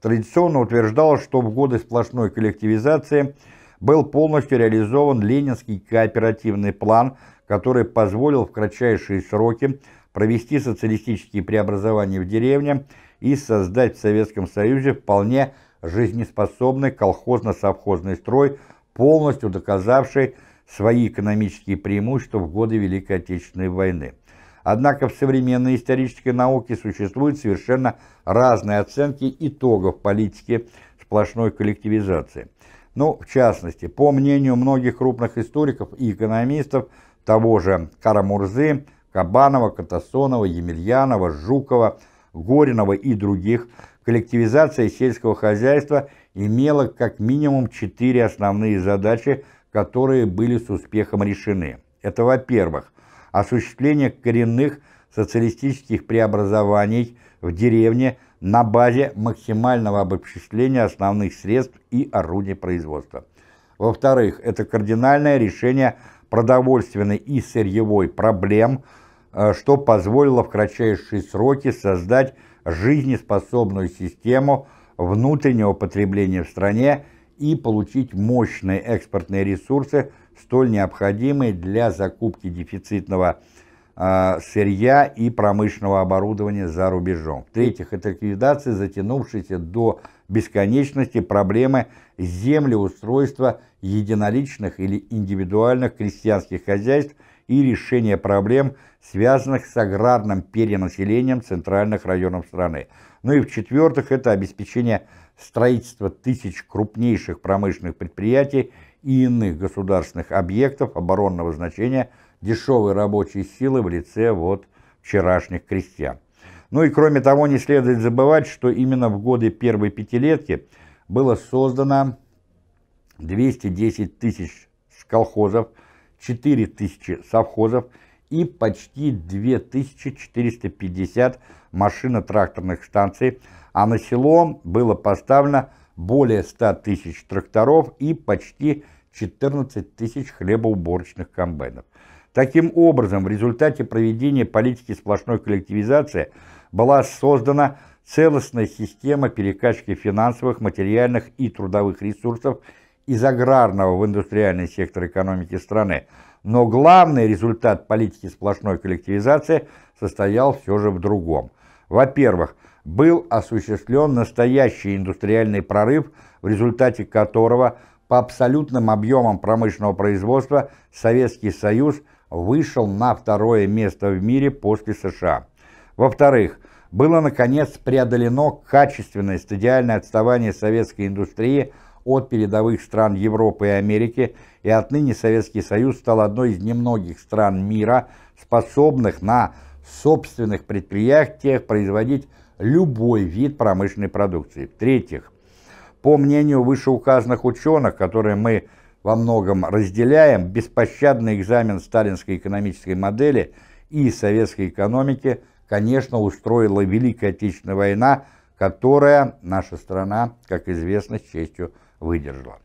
традиционно утверждалось, что в годы сплошной коллективизации был полностью реализован ленинский кооперативный план, который позволил в кратчайшие сроки провести социалистические преобразования в деревне и создать в Советском Союзе вполне жизнеспособный колхозно-совхозный строй, полностью доказавший, свои экономические преимущества в годы Великой Отечественной войны. Однако в современной исторической науке существуют совершенно разные оценки итогов политики сплошной коллективизации. Ну, в частности, по мнению многих крупных историков и экономистов, того же Карамурзы, Кабанова, Катасонова, Емельянова, Жукова, Горинова и других, коллективизация сельского хозяйства имела как минимум четыре основные задачи – которые были с успехом решены. Это, во-первых, осуществление коренных социалистических преобразований в деревне на базе максимального обобщения основных средств и орудий производства. Во-вторых, это кардинальное решение продовольственной и сырьевой проблем, э, что позволило в кратчайшие сроки создать жизнеспособную систему внутреннего потребления в стране и получить мощные экспортные ресурсы, столь необходимые для закупки дефицитного а, сырья и промышленного оборудования за рубежом. В-третьих, это ликвидация затянувшейся до бесконечности проблемы землеустройства единоличных или индивидуальных крестьянских хозяйств – и решения проблем, связанных с аграрным перенаселением центральных районов страны. Ну и в-четвертых, это обеспечение строительства тысяч крупнейших промышленных предприятий и иных государственных объектов оборонного значения дешевой рабочей силы в лице вот вчерашних крестьян. Ну и кроме того, не следует забывать, что именно в годы первой пятилетки было создано 210 тысяч колхозов, 4000 совхозов и почти 2450 машино-тракторных станций, а на село было поставлено более 100 тысяч тракторов и почти 14 тысяч хлебоуборочных комбайнов. Таким образом, в результате проведения политики сплошной коллективизации была создана целостная система перекачки финансовых, материальных и трудовых ресурсов из аграрного в индустриальный сектор экономики страны. Но главный результат политики сплошной коллективизации состоял все же в другом. Во-первых, был осуществлен настоящий индустриальный прорыв, в результате которого по абсолютным объемам промышленного производства Советский Союз вышел на второе место в мире после США. Во-вторых, было наконец преодолено качественное стадиальное отставание советской индустрии – от передовых стран Европы и Америки, и отныне Советский Союз стал одной из немногих стран мира, способных на собственных предприятиях производить любой вид промышленной продукции. В-третьих, по мнению вышеуказанных ученых, которые мы во многом разделяем, беспощадный экзамен сталинской экономической модели и советской экономики, конечно, устроила Великая Отечественная война – которое наша страна, как известно, с честью выдержала.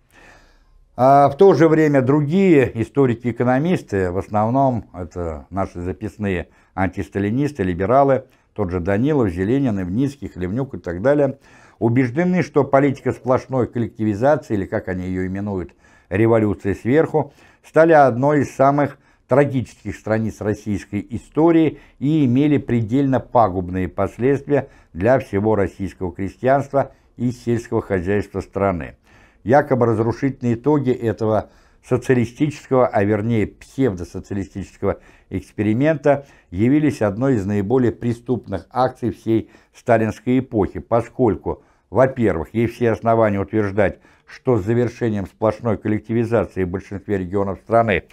А в то же время другие историки-экономисты, в основном это наши записные антисталинисты, либералы, тот же Данилов, Зеленин, Ивницкий, Хлевнюк и так далее, убеждены, что политика сплошной коллективизации, или как они ее именуют, революции сверху, стали одной из самых трагических страниц российской истории и имели предельно пагубные последствия для всего российского крестьянства и сельского хозяйства страны. Якобы разрушительные итоги этого социалистического, а вернее псевдосоциалистического эксперимента явились одной из наиболее преступных акций всей сталинской эпохи, поскольку, во-первых, есть все основания утверждать, что с завершением сплошной коллективизации в большинстве регионов страны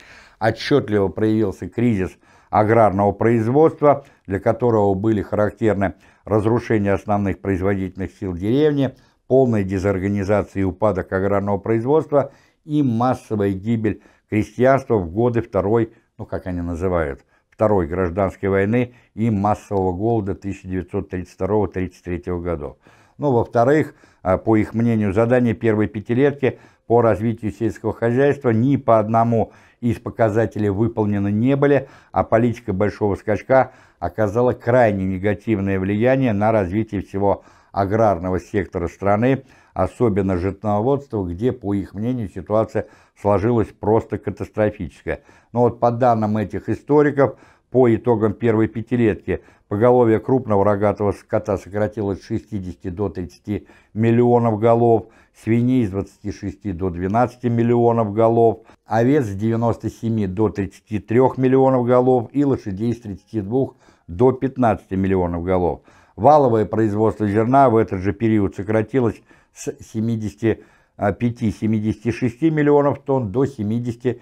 отчетливо проявился кризис аграрного производства, для которого были характерны разрушение основных производительных сил деревни, полная дезорганизация и упадок аграрного производства и массовая гибель крестьянства в годы второй, ну как они называют, второй гражданской войны и массового голода 1932-33 годов. Ну, во-вторых, а, по их мнению, задание первой пятилетки по развитию сельского хозяйства ни по одному из показателей выполнены не были, а политика большого скачка оказала крайне негативное влияние на развитие всего аграрного сектора страны, особенно животноводства, где, по их мнению, ситуация сложилась просто катастрофическая. Но вот по данным этих историков, по итогам первой пятилетки поголовье крупного рогатого скота сократилось с 60 до 30 миллионов голов, свиней с 26 до 12 миллионов голов, овец с 97 до 33 миллионов голов и лошадей с 32 до 15 миллионов голов. Валовое производство зерна в этот же период сократилось с 75-76 миллионов тонн до 70-73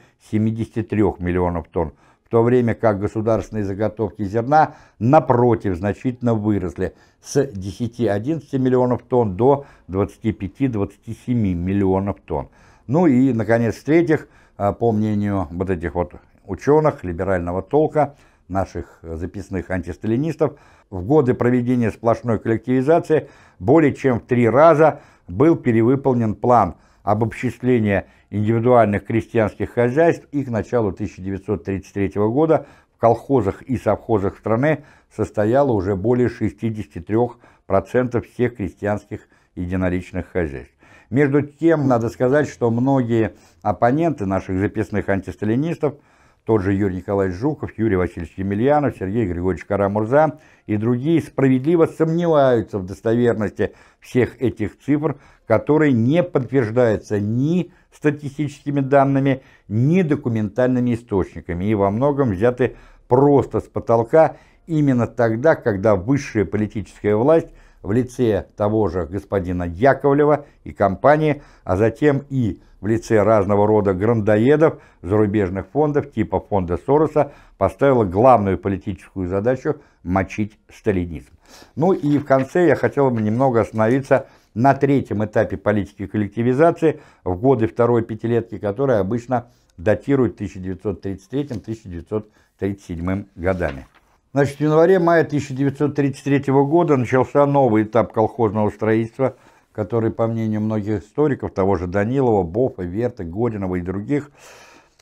миллионов тонн в то время как государственные заготовки зерна, напротив, значительно выросли с 10-11 миллионов тонн до 25-27 миллионов тонн. Ну и, наконец, в-третьих, а, по мнению вот этих вот ученых либерального толка, наших записанных антисталинистов, в годы проведения сплошной коллективизации более чем в три раза был перевыполнен план – об обчислении индивидуальных крестьянских хозяйств и к началу 1933 года в колхозах и совхозах страны состояло уже более 63% всех крестьянских единоличных хозяйств. Между тем, надо сказать, что многие оппоненты наших записных антисталинистов – тот же Юрий Николаевич Жуков, Юрий Васильевич Емельянов, Сергей Григорьевич Карамурза и другие справедливо сомневаются в достоверности всех этих цифр, которые не подтверждаются ни статистическими данными, ни документальными источниками и во многом взяты просто с потолка именно тогда, когда высшая политическая власть в лице того же господина Яковлева и компании, а затем и в лице разного рода грандоедов зарубежных фондов типа фонда Сороса поставила главную политическую задачу мочить сталинизм. Ну и в конце я хотел бы немного остановиться на третьем этапе политики коллективизации в годы второй пятилетки, которая обычно датирует 1933-1937 годами. Значит, в январе-мае 1933 года начался новый этап колхозного строительства – который, по мнению многих историков, того же Данилова, Бофа, Верта, Горинова и других,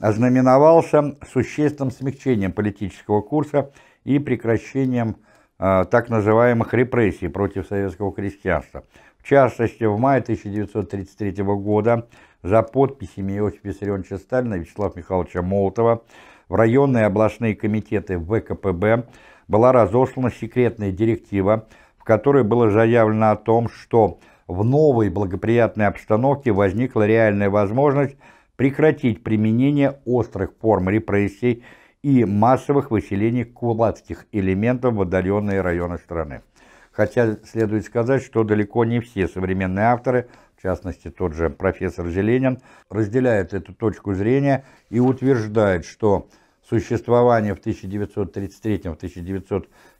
ознаменовался существенным смягчением политического курса и прекращением э, так называемых репрессий против советского крестьянства. В частности, в мае 1933 года за подписями Иосифа Виссарионовича Сталина и Вячеслава Михайловича Молотова в районные областные комитеты ВКПБ была разослана секретная директива, в которой было заявлено о том, что в новой благоприятной обстановке возникла реальная возможность прекратить применение острых форм репрессий и массовых выселений кулацких элементов в отдаленные районы страны. Хотя следует сказать, что далеко не все современные авторы, в частности тот же профессор Зеленин, разделяют эту точку зрения и утверждают, что существование в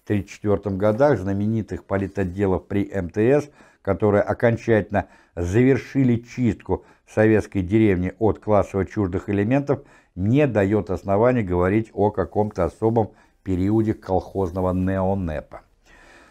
1933-1934 годах знаменитых политотделов при МТС – которые окончательно завершили чистку советской деревни от классово чуждых элементов, не дает оснований говорить о каком-то особом периоде колхозного неонепа.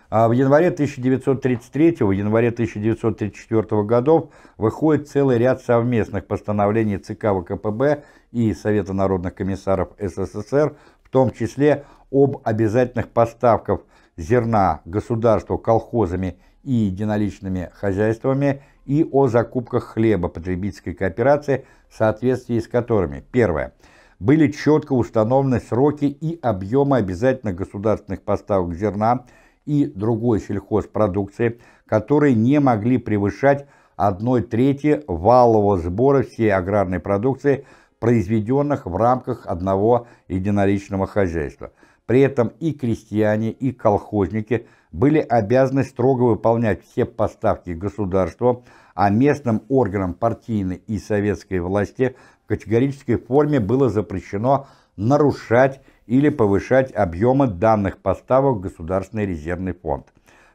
А в январе 1933 го в январе 1934 годов выходит целый ряд совместных постановлений ЦК ВКПБ и Совета народных комиссаров СССР, в том числе об обязательных поставках зерна государству колхозами и единоличными хозяйствами и о закупках хлеба потребительской кооперации, в соответствии с которыми первое были четко установлены сроки и объемы обязательных государственных поставок зерна и другой сельхозпродукции, которые не могли превышать 1 трети валового сбора всей аграрной продукции, произведенных в рамках одного единоличного хозяйства. При этом и крестьяне, и колхозники – были обязаны строго выполнять все поставки государства, а местным органам партийной и советской власти в категорической форме было запрещено нарушать или повышать объемы данных поставок в Государственный резервный фонд.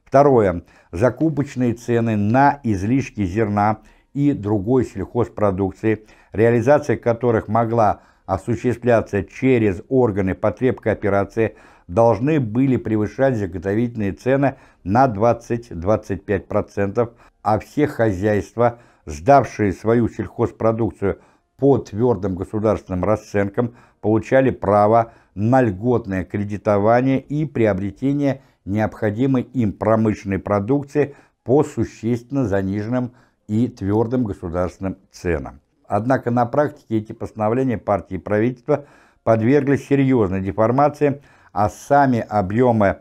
Второе. Закупочные цены на излишки зерна и другой сельхозпродукции, реализация которых могла осуществляться через органы потребкооперации – должны были превышать заготовительные цены на 20-25%, а все хозяйства, сдавшие свою сельхозпродукцию по твердым государственным расценкам, получали право на льготное кредитование и приобретение необходимой им промышленной продукции по существенно заниженным и твердым государственным ценам. Однако на практике эти постановления партии и правительства подверглись серьезной деформации – а сами объемы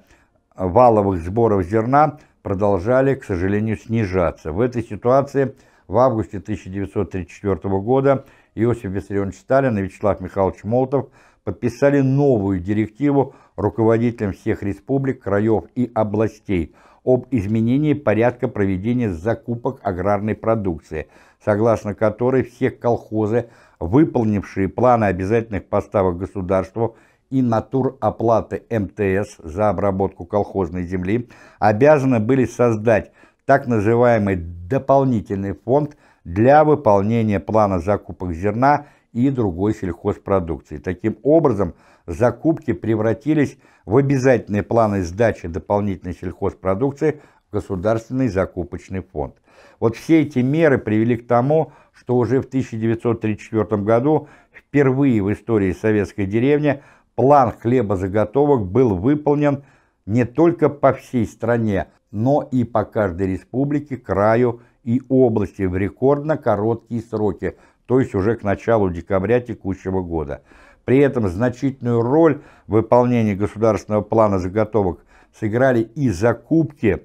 валовых сборов зерна продолжали, к сожалению, снижаться. В этой ситуации в августе 1934 года Иосиф Виссарионович Сталин и Вячеслав Михайлович Молотов подписали новую директиву руководителям всех республик, краев и областей об изменении порядка проведения закупок аграрной продукции, согласно которой все колхозы, выполнившие планы обязательных поставок государству и натур оплаты МТС за обработку колхозной земли обязаны были создать так называемый дополнительный фонд для выполнения плана закупок зерна и другой сельхозпродукции. Таким образом, закупки превратились в обязательные планы сдачи дополнительной сельхозпродукции в Государственный закупочный фонд. Вот все эти меры привели к тому, что уже в 1934 году впервые в истории советской деревни – План хлебозаготовок был выполнен не только по всей стране, но и по каждой республике, краю и области в рекордно короткие сроки, то есть уже к началу декабря текущего года. При этом значительную роль в выполнении государственного плана заготовок сыграли и закупки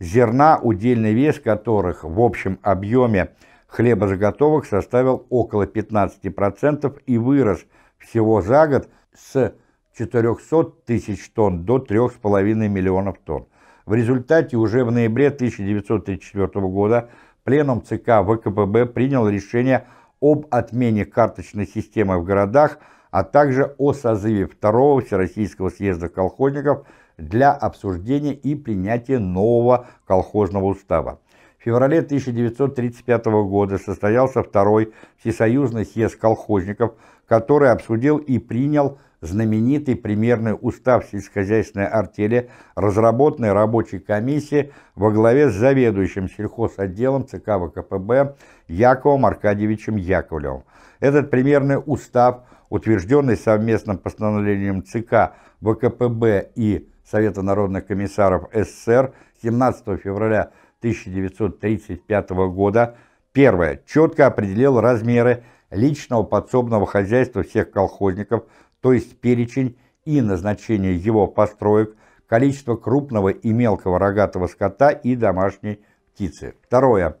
зерна, удельный вес которых в общем объеме хлебозаготовок составил около 15% и вырос всего за год – с 400 тысяч тонн до 3,5 миллионов тонн. В результате уже в ноябре 1934 года пленум ЦК ВКПБ принял решение об отмене карточной системы в городах, а также о созыве второго Всероссийского съезда колхозников для обсуждения и принятия нового колхозного устава. В феврале 1935 года состоялся второй всесоюзный съезд колхозников, который обсудил и принял знаменитый примерный устав сельскохозяйственной артели, разработанный рабочей комиссией во главе с заведующим сельхозотделом ЦК ВКПБ Яковом Аркадьевичем Яковлевым. Этот примерный устав, утвержденный совместным постановлением ЦК ВКПБ и Совета народных комиссаров СССР 17 февраля 1935 года, первое, четко определил размеры личного подсобного хозяйства всех колхозников, то есть перечень и назначение его построек, количество крупного и мелкого рогатого скота и домашней птицы. Второе.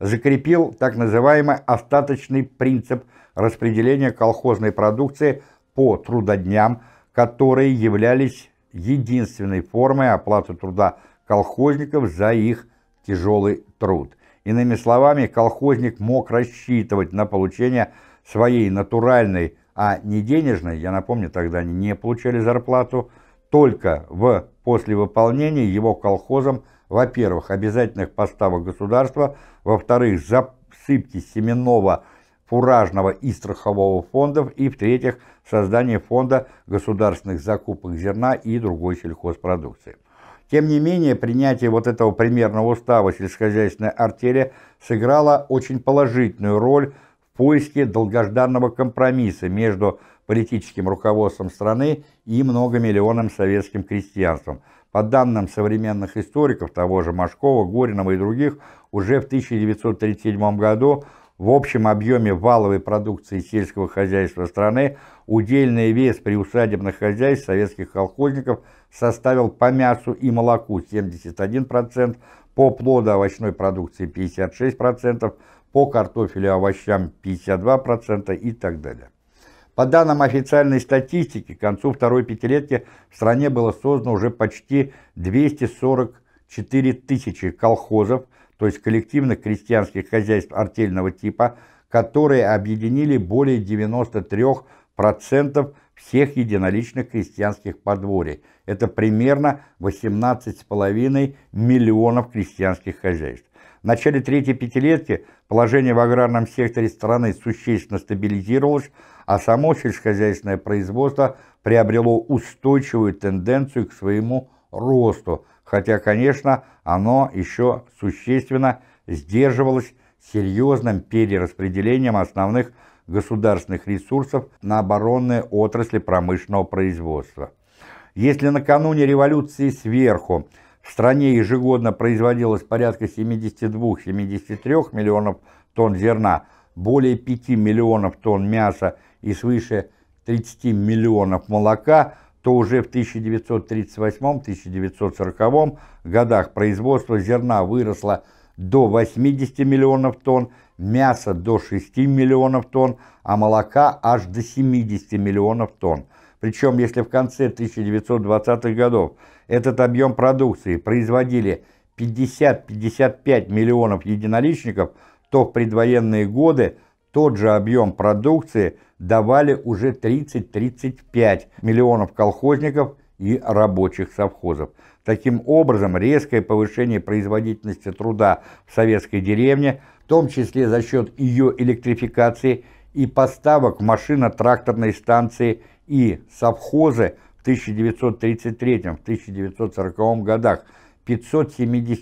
Закрепил так называемый остаточный принцип распределения колхозной продукции по трудодням, которые являлись единственной формой оплаты труда колхозников за их тяжелый труд. Иными словами, колхозник мог рассчитывать на получение своей натуральной, а не денежной, я напомню, тогда они не получали зарплату, только в, после выполнения его колхозом, во-первых, обязательных поставок государства, во-вторых, засыпки семенного фуражного и страхового фондов и, в-третьих, создание фонда государственных закупок зерна и другой сельхозпродукции. Тем не менее, принятие вот этого примерного устава сельскохозяйственной артели сыграло очень положительную роль в поиске долгожданного компромисса между политическим руководством страны и многомиллионным советским крестьянством. По данным современных историков, того же Машкова, Горинова и других, уже в 1937 году в общем объеме валовой продукции сельского хозяйства страны удельный вес приусадебных хозяйств советских колхозников составил по мясу и молоку 71%, по плодово-овощной продукции 56%, по картофелю и овощам 52% и так далее. По данным официальной статистики, к концу второй пятилетки в стране было создано уже почти 244 тысячи колхозов, то есть коллективных крестьянских хозяйств артельного типа, которые объединили более 93% всех единоличных крестьянских подворий. Это примерно 18,5 миллионов крестьянских хозяйств. В начале третьей пятилетки положение в аграрном секторе страны существенно стабилизировалось, а само сельскохозяйственное производство приобрело устойчивую тенденцию к своему росту – хотя, конечно, оно еще существенно сдерживалось серьезным перераспределением основных государственных ресурсов на оборонные отрасли промышленного производства. Если накануне революции сверху в стране ежегодно производилось порядка 72-73 миллионов тонн зерна, более 5 миллионов тонн мяса и свыше 30 миллионов молока, то уже в 1938-1940 годах производство зерна выросло до 80 миллионов тонн, мяса до 6 миллионов тонн, а молока аж до 70 миллионов тонн. Причем, если в конце 1920-х годов этот объем продукции производили 50-55 миллионов единоличников, то в предвоенные годы тот же объем продукции давали уже 30-35 миллионов колхозников и рабочих совхозов. Таким образом, резкое повышение производительности труда в советской деревне, в том числе за счет ее электрификации и поставок машино-тракторной станции и совхозы в 1933-1940 годах, 570